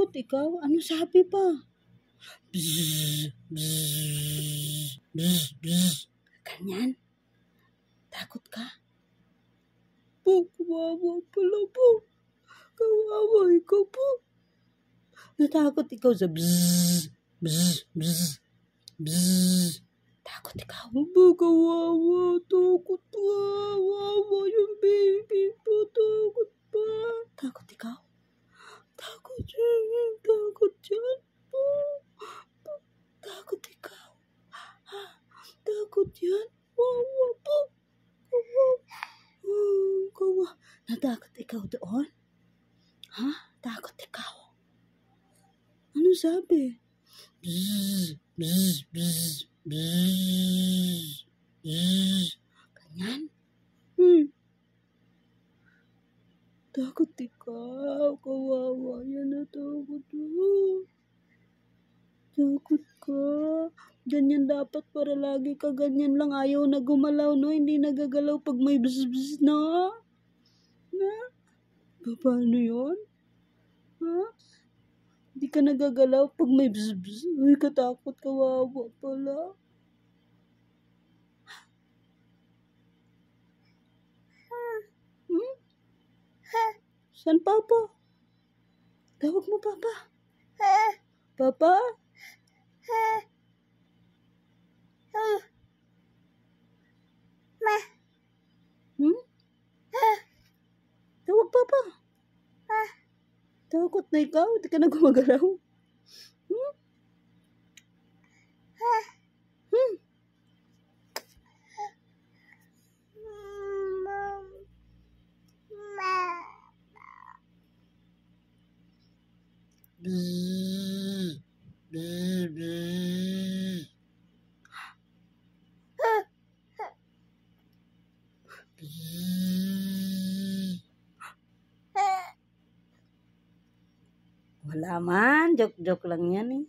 takot ikaw? Ano sabi pa? Bzz, bzz, bzz, bzz. Ganyan? Takot ka? Po, kawawa pala po. Kawawa ikaw po. Natakot ikaw sa bzz, bzz, bzz, bzz. Takot ikaw. Ba, kawawa. Takot kawawa yung baby po. Takot yan. Wow, wow, wow. Wow, wow, wow. Natakot ikaw doon? Ha? Takot ikaw? Ano sabi? Bzzz, bzzz, bzzz, bzzz, bzzz. Ganyan? Hmm. Takot ikaw. Kawawa yan. Natakot mo. Hmm. Takot ka. Ganyan dapat para lagi ka ganyan lang. Ayaw na gumalaw, no? Hindi nagagalaw pag may bzzz na. Na? Paano yun? Ha? Hindi ka nagagalaw pag may bzzz. Uy, katakot, kawawa pala. Hmm? San papa? Tawag mo papa. Papa? Lungkot na ikaw. Hindi ka na gumagalaw. Hmm? Hmm. Bzzz. Bzzz. Bzzz. Bzzz. Wala man, jok-jok lang yan eh.